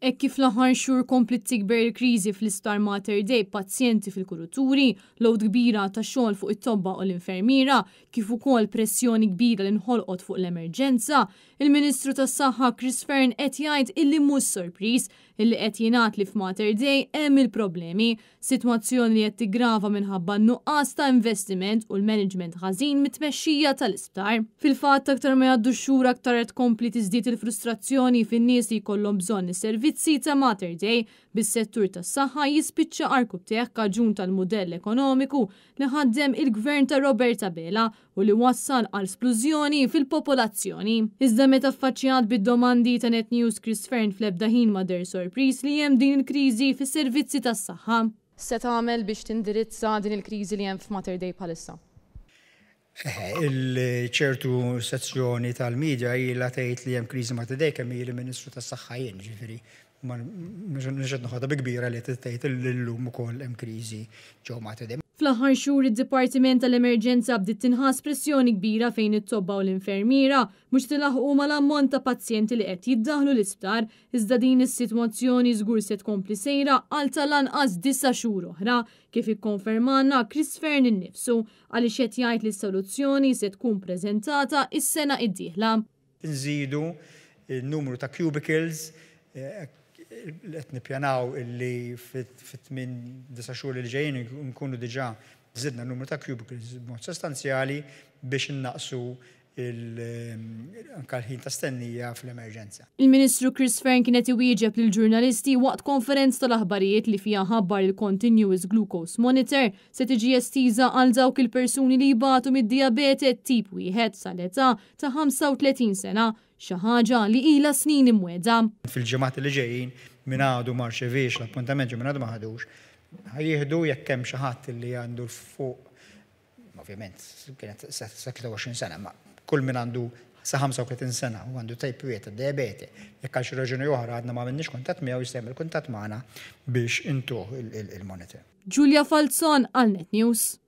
Ek kif l-aħħar xhur komplit tikber krizi kriżi fl-Istar Mater Day pazjenti fil-kuruturi, lowd kbira ta' xogħol fuq it-tobba u l-infermiera, kif ukoll pressjoni kbira li nħolqot fuq l-emerġenza, il-Ministru tas-Saħħa Chris Fern qed jgħid illi mhux sorpriż illi qed jingħad li f'Mater Day hemm il-problemi, sitwazzjoni li qed tiggrava minħabba nuqqas ta' investiment u l-management ħażin mit-tmexxija tal-isptar. Fil-fatt aktar ma jgħaddu xhur aktar qed kompli tiżdied il-frustrazzjoni fin-nies li jkollhom bżonn is-servizz bizzita Mater Day bis-settur tas saħħa jispiċċa arkub tiegħek kaġun tal-modell ekonomiku li ħaddem il-gvern ta' Roberta Bela u li wassal għal splużjoni fil-popolazzjoni. Iżda meta affaċċjat bid-domandi ta' Net News Chris Fern flebda ħin ma' sorpris li hemm din il-kriżi fis-servizzi tas saħħa Se tagħmel biex tindirizza din il-kriżi li hemm f'Mater Day bħalissa il-ċertu sezzjoni tal-medja jilla tgħid li hemm kriżi ma tidej kemm jilli Ministru tas-Saħħa jien, ma nixed noħodha bi kbira li tgħid illum ukoll hemm kriżi ġew ma tidej. Fl-aħħar xhur id-Dipartiment tal-Emerġenza bdiet tinħas pressjoni kbira fejn it-tobba u l-infermiera mhux tilaħqu mal-ammont ta' pazjenti li qed jiddaħlu l-isptar iżda din is-sitwazzjoni żgur se tkompli sejra għal tal-anqas disa' xhur oħra kif ikkonfermanna Chris Fern innifsu għaliex qed jgħid li s-soluzzjoni se tkun preżentata is-sena id-dieħla. Nżidu il-numru ta' cubicles eh, l qed nippjanaw illi fit minn disa xhur li ġejjin nkunu diġà żidna n-numru ta' cubicles b'mod sostanzjali biex innaqsu il-ħin ehm, ta' stennija fl-emerġenza. Il-Ministru Chris Fern kienet iwieġeb lil ġurnalisti waqt konferenz tal-aħbarijiet li fija ħabbar il-Continuous Glucose Monitor se tiġi estiża għal dawk il-persuni li jibatu mid-diabete tip wieħed sal-età ta' 35 sena xi ħaġa li ilha snin imweda. Fil-ġimgħat li ġejjin minn għadu marċeviex l-appuntament minn għadu ma ħadux, ħajjieħdu jekk hemm xi ħadd li għandu l-fuq ovvjament, kienet 26 sena, ma kull min għandu sa 35 sena u għandu type 1 diabete. Jekk għax raġuni oħra għadna ma minnix kuntat miegħu jisem il-kuntat biex intuħ il-monitor. Giulia Falzon Alnet News.